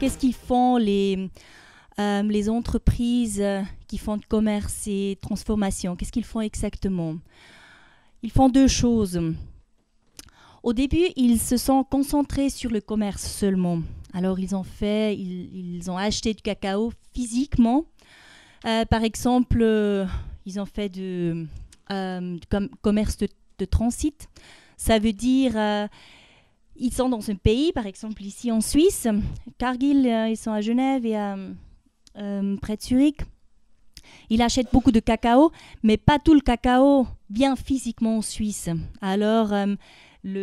Qu'est-ce qu'ils font les, euh, les entreprises euh, qui font de commerce et transformation Qu'est-ce qu'ils font exactement Ils font deux choses. Au début, ils se sont concentrés sur le commerce seulement. Alors, ils ont fait, ils, ont acheté du cacao physiquement. Euh, par exemple, ils ont fait du, commerce de, transit. Ça veut dire ils sont dans un pays, par exemple ici en Suisse, Cargill, euh, ils sont à Genève et euh, près de Zurich. Ils achètent beaucoup de cacao, mais pas tout le cacao vient physiquement en Suisse. Alors, euh,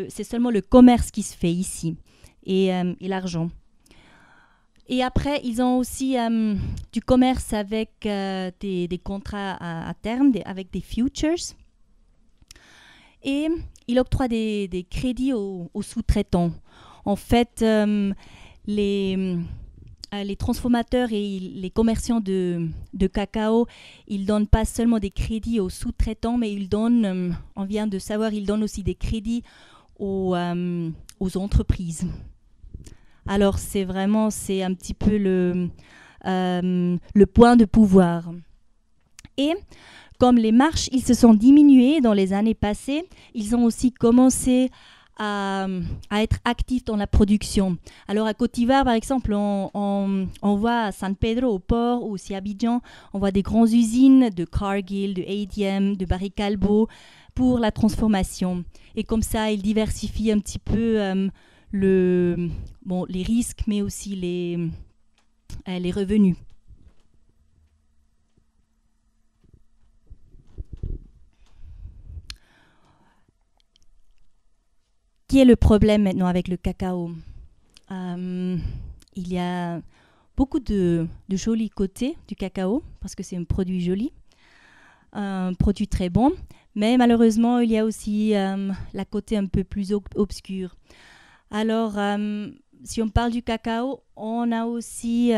c'est seulement le commerce qui se fait ici et, l'argent. Et après, ils ont aussi du commerce avec des, contrats à, terme, avec des futures. Et il octroie des, crédits aux, sous-traitants. En fait, euh, euh, les, transformateurs et les commerçants de, cacao, ils donnent pas seulement des crédits aux sous-traitants, mais ils donnent, euh, on vient de savoir, ils donnent aussi des crédits aux, entreprises. Alors c'est vraiment, c'est un petit peu le, le point de pouvoir. Et comme les marches, ils se sont diminués dans les années passées, ils ont aussi commencé à, à être actifs dans la production. Alors à d'Ivoire, par exemple, on, voit à San Pedro, au port, ou aussi à Abidjan, on voit des grandes usines de Cargill, de ADM, de Barry Calbo pour la transformation. Et comme ça, ils diversifient un petit peu euh, le, bon, les risques, mais aussi les, euh, les revenus. qui est le problème maintenant avec le cacao euh, Il y a beaucoup de, jolis côtés du cacao, parce que c'est un produit joli, un produit très bon, mais malheureusement, il y a aussi euh, la côté un peu plus obscure. Alors, euh, si on parle du cacao, on, a aussi,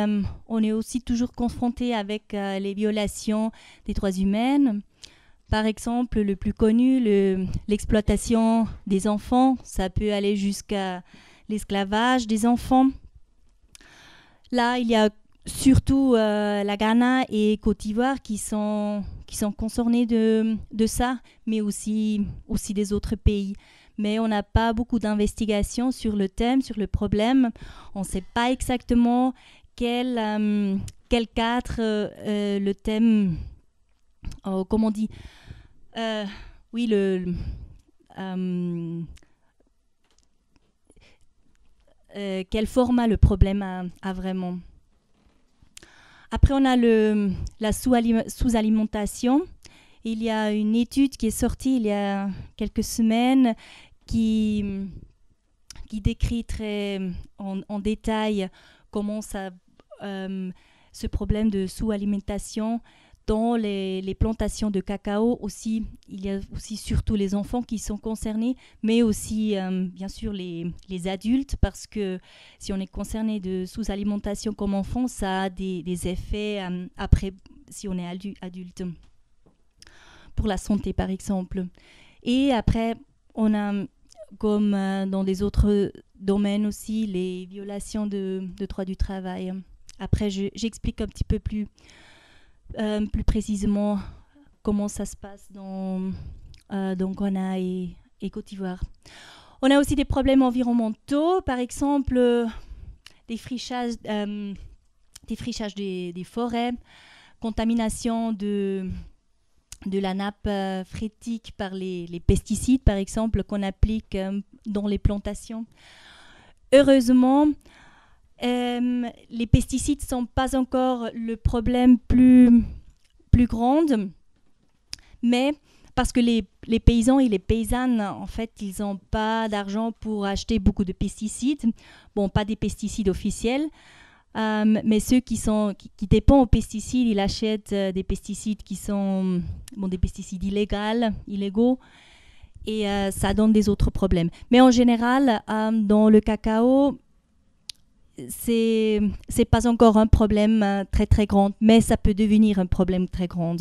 on est aussi toujours confronté avec les violations des droits humains, par exemple, le plus connu, l'exploitation des enfants, ça peut aller jusqu'à l'esclavage des enfants. Là, il y a surtout euh, la Ghana et Côte d'Ivoire qui sont, qui sont concernés de, de, ça, mais aussi, aussi des autres pays. Mais on n'a pas beaucoup d'investigations sur le thème, sur le problème. On ne sait pas exactement quel, euh, quel cadre euh, le thème, oh, comment on dit, euh, oui, le. Euh, euh, quel format le problème a, vraiment. Après, on a le, la sous-alimentation. Il y a une étude qui est sortie il y a quelques semaines qui, qui décrit très en, détail comment ça, ce problème de sous-alimentation dans les, plantations de cacao aussi, il y a aussi surtout les enfants qui sont concernés, mais aussi euh, bien sûr les, les, adultes, parce que si on est concerné de sous-alimentation comme enfant, ça a des, effets euh, après si on est adulte, pour la santé par exemple. Et après, on a, comme euh, dans les autres domaines aussi, les violations de, de droits du travail. Après, j'explique un petit peu plus euh, plus précisément comment ça se passe dans, euh, dans Ghana et, Côte d'Ivoire. On a aussi des problèmes environnementaux, par exemple euh, euh, des frichages, des, des, forêts, contamination de, de la nappe phréatique par les, les, pesticides, par exemple, qu'on applique dans les plantations. Heureusement, euh, les pesticides ne sont pas encore le problème plus, plus grand, mais parce que les, paysans et les paysannes, en fait, ils n'ont pas d'argent pour acheter beaucoup de pesticides. Bon, pas des pesticides officiels, euh, mais ceux qui, sont, qui, dépendent aux pesticides, ils achètent euh, des pesticides qui sont bon, des pesticides illégaux, illégaux et ça donne des autres problèmes. Mais en général, dans le cacao, c'est n'est pas encore un problème euh, très très grand, mais ça peut devenir un problème très grand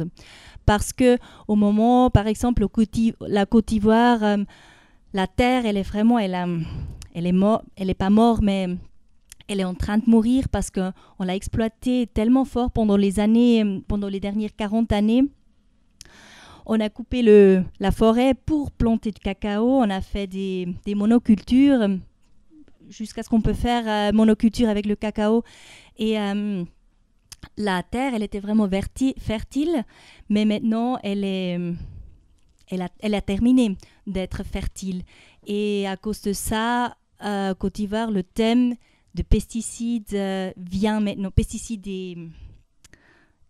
parce que au moment, par exemple, la Côte d'Ivoire, euh, la terre, elle est vraiment, elle, elle est elle est pas morte, mais elle est en train de mourir parce qu'on l'a exploité tellement fort pendant les années, pendant les dernières 40 années. On a coupé le, la forêt pour planter du cacao, on a fait des monocultures jusqu'à ce qu'on peut faire euh, monoculture avec le cacao. Et euh, la terre, elle était vraiment fertile, mais maintenant, elle est... Elle a, terminé d'être fertile. Et à cause de ça, euh, Cotivar, le thème de pesticides euh, vient maintenant. Pesticides et,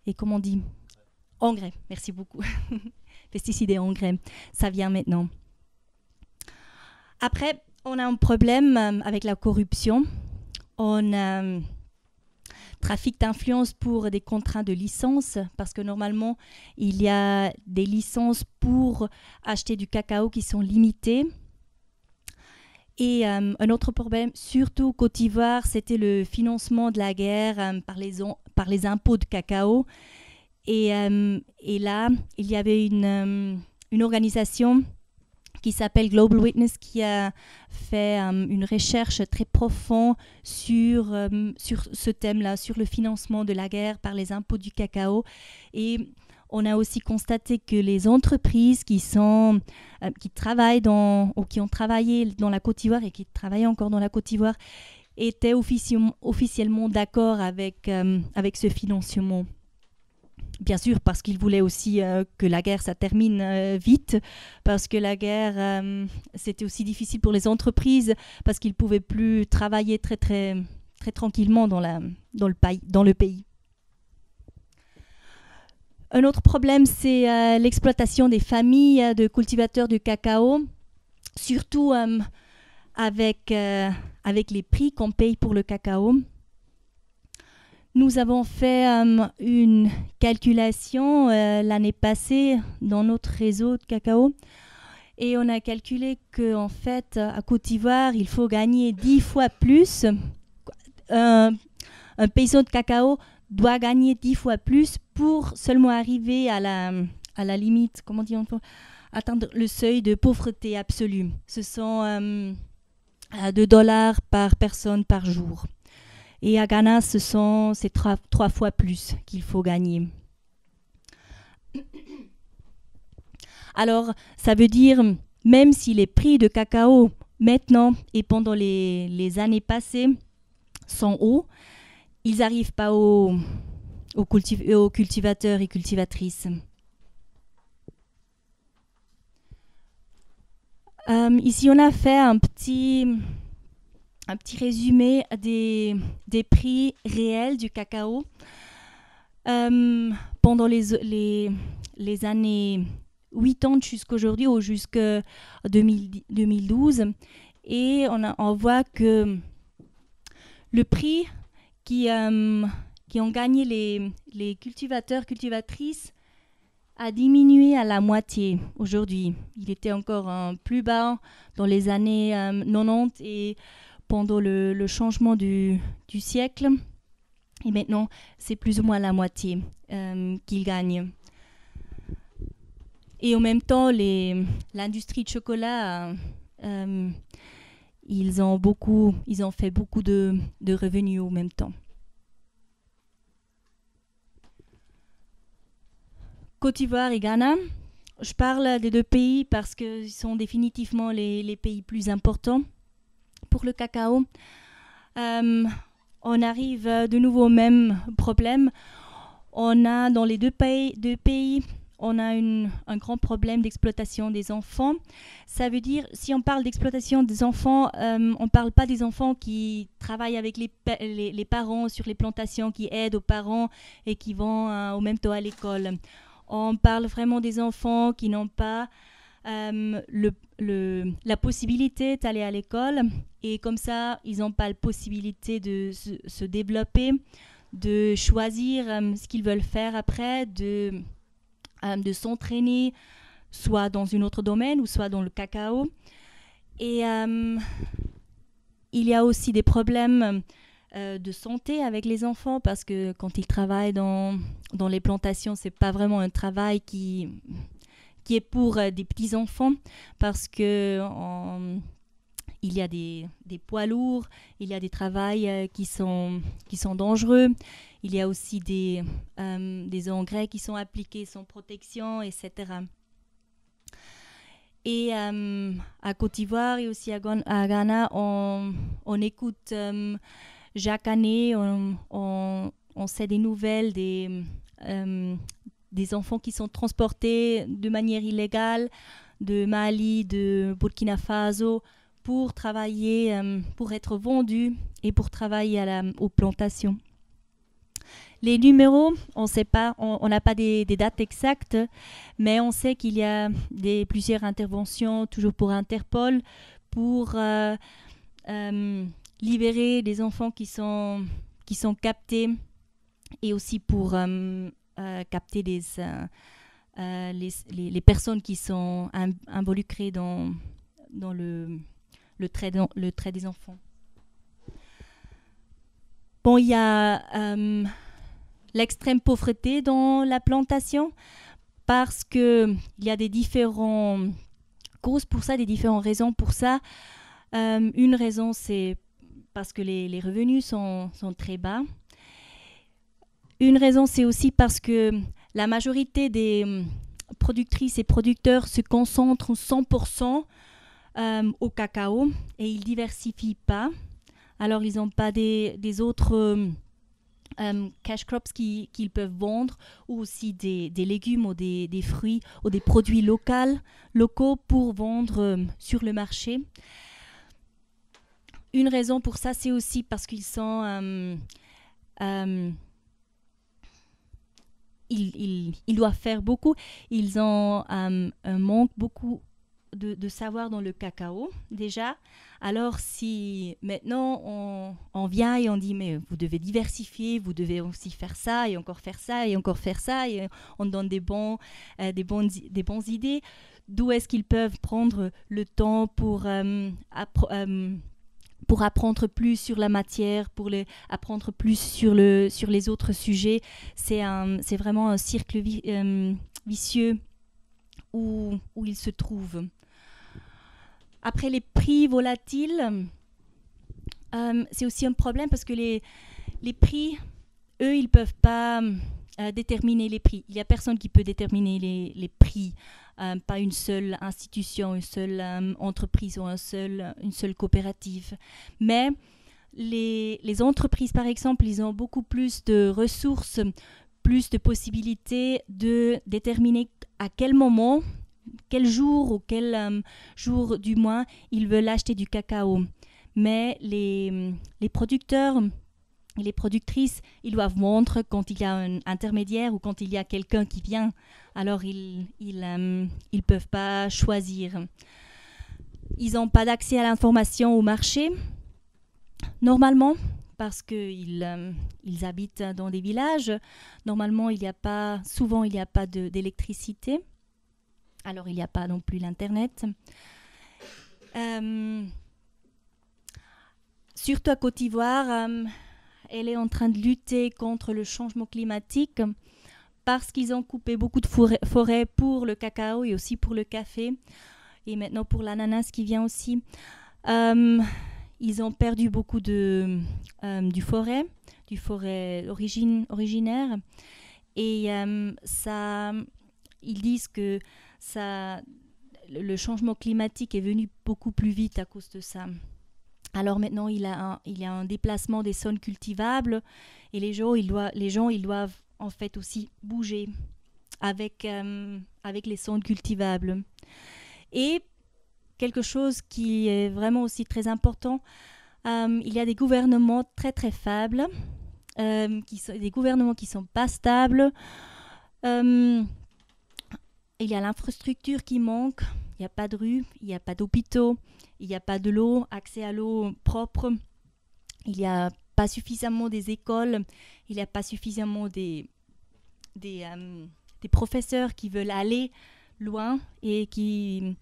et comment on dit Engrais, merci beaucoup. pesticides et engrais, ça vient maintenant. Après, on a un problème euh, avec la corruption. On a euh, trafic d'influence pour des contrats de licence, parce que normalement, il y a des licences pour acheter du cacao qui sont limitées. Et euh, un autre problème, surtout Côte d'Ivoire, c'était le financement de la guerre par, les impôts de cacao. Et, là, il y avait une organisation qui s'appelle Global Witness, qui a fait euh, une recherche très profonde sur, euh, sur ce thème-là, sur le financement de la guerre par les impôts du cacao. Et on a aussi constaté que les entreprises qui, sont, euh, qui travaillent dans, ou qui ont travaillé dans la Côte d'Ivoire et qui travaillent encore dans la Côte d'Ivoire étaient officiellement d'accord avec, avec ce financement. Bien sûr, parce qu'il voulait aussi euh, que la guerre, ça termine euh, vite, parce que la guerre, euh, c'était aussi difficile pour les entreprises, parce qu'ils ne pouvaient plus travailler très, très, très tranquillement dans, la, le, pays, dans le pays. Un autre problème, c'est l'exploitation des familles de cultivateurs de cacao, surtout avec, avec les prix qu'on paye pour le cacao. Nous avons fait euh, une calculation euh, l'année passée dans notre réseau de cacao et on a calculé que en fait, à Côte d'Ivoire, il faut gagner dix fois plus. un paysan de cacao doit gagner dix fois plus pour seulement arriver à la, à la limite, comment dire, atteindre le seuil de pauvreté absolue. Ce sont 2 euh, dollars par personne par jour. Et à Ghana, ce sont ces trois, fois plus qu'il faut gagner. Alors, ça veut dire, même si les prix de cacao maintenant et pendant les, années passées sont hauts, ils n'arrivent pas euh, aux, cultivateurs et cultivatrices. Euh, ici, on a fait un petit, un petit résumé des, prix réels du cacao euh, pendant les, années 80 jusqu'aujourd'hui ou jusqu'à 2012. Et on, voit que le prix qui, euh, qui ont gagné les, cultivateurs, cultivatrices, a diminué à la moitié aujourd'hui. Il était encore euh, plus bas dans les années 90 et pendant le, changement du, siècle. Et maintenant, c'est plus ou moins la moitié euh, qu'ils gagnent. Et en même temps, l'industrie de chocolat, euh, ils, ont beaucoup, ils ont fait beaucoup de, revenus en même temps. Côte d'Ivoire et Ghana. Je parle des deux pays parce qu'ils sont définitivement les, les pays plus importants pour le cacao, euh, on arrive de nouveau au même problème. On a dans les deux pays, deux pays on a un grand problème d'exploitation des enfants. Ça veut dire, si on parle d'exploitation des enfants, euh, on ne parle pas des enfants qui travaillent avec les, parents sur les plantations, qui aident aux parents et qui vont euh, au même temps à l'école. On parle vraiment des enfants qui n'ont pas euh, le, la possibilité d'aller à l'école et comme ça, ils n'ont pas la possibilité de se, développer, de choisir euh, ce qu'ils veulent faire après, de, euh, de s'entraîner soit dans un autre domaine ou soit dans le cacao. Et il y a aussi des problèmes de santé avec les enfants parce que quand ils travaillent dans, dans les plantations, c'est pas vraiment un travail qui qui est pour euh, des petits enfants parce que il y a des, des, poids lourds, il y a des travails euh, qui sont, qui sont dangereux, il y a aussi des, euh, des engrais qui sont appliqués sans protection, etc. Et à Côte d'Ivoire et aussi à, Ghana, on, on écoute chaque année, on, on, on, sait des nouvelles des, des enfants qui sont transportés de manière illégale de Mali, de Burkina Faso pour travailler, euh, pour être vendus et pour travailler à la, aux plantations. Les numéros, on sait pas, on, n'a pas des, dates exactes, mais on sait qu'il y a des, plusieurs interventions, toujours pour Interpol, pour euh, euh, libérer des enfants qui sont, qui sont captés et aussi pour euh, capter euh, euh, les, personnes qui sont involucrées dans, le, trait, le trait des enfants. Bon, il y a l'extrême pauvreté dans la plantation parce que il y a des différentes causes pour ça, des différentes raisons pour ça. une raison, c'est parce que les, revenus sont, très bas. Une raison, c'est aussi parce que la majorité des hum, productrices et producteurs se concentrent 100% euh, au cacao et ils diversifient pas. Alors, ils n'ont pas des, autres hum, hum, cash crops qu'ils peuvent vendre ou aussi des, légumes ou des, fruits ou des produits locaux, locaux pour vendre sur le marché. Une raison pour ça, c'est aussi parce qu'ils sont ils, doivent faire beaucoup. Ils ont euh, un manque beaucoup de, savoir dans le cacao déjà. Alors si maintenant on, vient et on dit mais vous devez diversifier, vous devez aussi faire ça et encore faire ça et encore faire ça et on donne des, bons, euh, des, bonnes, des bonnes idées, d'où est-ce qu'ils peuvent prendre le temps pour euh, pour apprendre plus sur la matière, pour apprendre plus sur, les autres sujets. C'est, vraiment un cercle euh, vicieux où, où il se trouve. Après les prix volatiles, euh, c'est aussi un problème parce que les, prix, eux, ils ne peuvent pas euh, déterminer les prix. Il n'y a personne qui peut déterminer les, les prix. Euh, pas une seule institution, une seule euh, entreprise ou un seul, une seule coopérative. Mais les, entreprises, par exemple, ils ont beaucoup plus de ressources, plus de possibilités de déterminer à quel moment, quel jour ou quel euh, jour du mois ils veulent acheter du cacao. Mais les, les producteurs, les productrices, ils doivent montrer quand il y a un intermédiaire ou quand il y a quelqu'un qui vient alors ils ne euh, peuvent pas choisir. Ils n'ont pas d'accès à l'information au marché, normalement, parce qu'ils euh, habitent dans des villages. Normalement, il a pas, souvent, il n'y a pas d'électricité. Alors, il n'y a pas non plus l'Internet. Euh, surtout à Côte d'Ivoire, elle est en train de lutter contre le changement climatique parce qu'ils ont coupé beaucoup de forêts pour le cacao et aussi pour le café, et maintenant pour l'ananas qui vient aussi. Euh, ils ont perdu beaucoup de, euh, du forêt, du forêt originaire, et euh, ça, ils disent que ça, le changement climatique est venu beaucoup plus vite à cause de ça. Alors maintenant, il, a y a un déplacement des zones cultivables et les gens, ils doivent, les gens, ils doivent en fait aussi bouger avec, euh, avec les sondes cultivables. Et quelque chose qui est vraiment aussi très important, euh, il y a des gouvernements très très faibles, euh, qui sont, des gouvernements qui sont pas stables. il y a l'infrastructure qui manque, il n'y a pas de rue, il n'y a pas d'hôpitaux, il n'y a pas de l'eau, accès à l'eau propre, il y a suffisamment des écoles, il n'y a pas suffisamment des, euh, des, professeurs qui veulent aller loin et qui,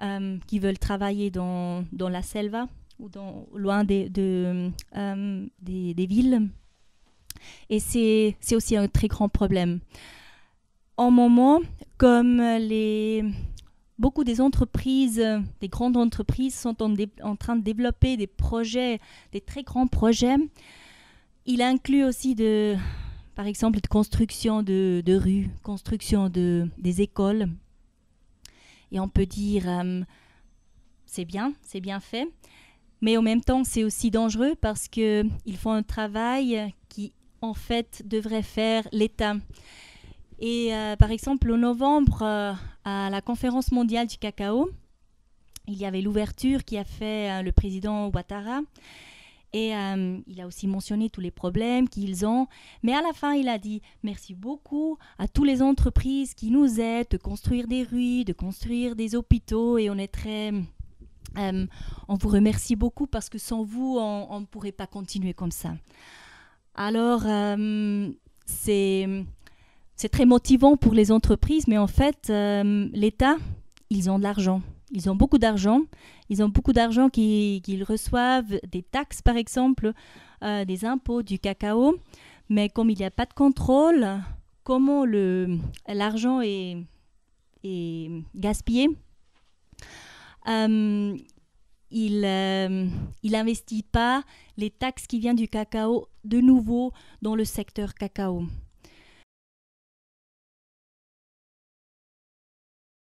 euh, qui veulent travailler dans, dans, la selva ou dans, loin des, de, euh, des, villes. Et c'est aussi un très grand problème. En moment, comme les, beaucoup des entreprises, euh, des grandes entreprises sont en, train de développer des projets, des très grands projets. Il inclut aussi par exemple, de construction de, rues, construction de, des écoles. Et on peut dire, euh, c'est bien, c'est bien fait. Mais en même temps, c'est aussi dangereux parce qu'ils font un travail qui, en fait, devrait faire l'État. Et euh, par exemple, en novembre, à la conférence mondiale du cacao. Il y avait l'ouverture qui a fait euh, le président Ouattara. Et euh, il a aussi mentionné tous les problèmes qu'ils ont. Mais à la fin, il a dit merci beaucoup à toutes les entreprises qui nous aident de construire des rues, de construire des hôpitaux. Et on est très... Euh, on vous remercie beaucoup parce que sans vous, on ne pourrait pas continuer comme ça. Alors, c'est c'est très motivant pour les entreprises, mais en fait, euh, l'État, ils ont de l'argent. Ils ont beaucoup d'argent. Ils ont beaucoup d'argent qu'ils reçoivent des taxes, par exemple, euh, des impôts, du cacao. Mais comme il n'y a pas de contrôle, comment l'argent est, gaspillé euh, il n'investit pas les taxes qui viennent du cacao de nouveau dans le secteur cacao.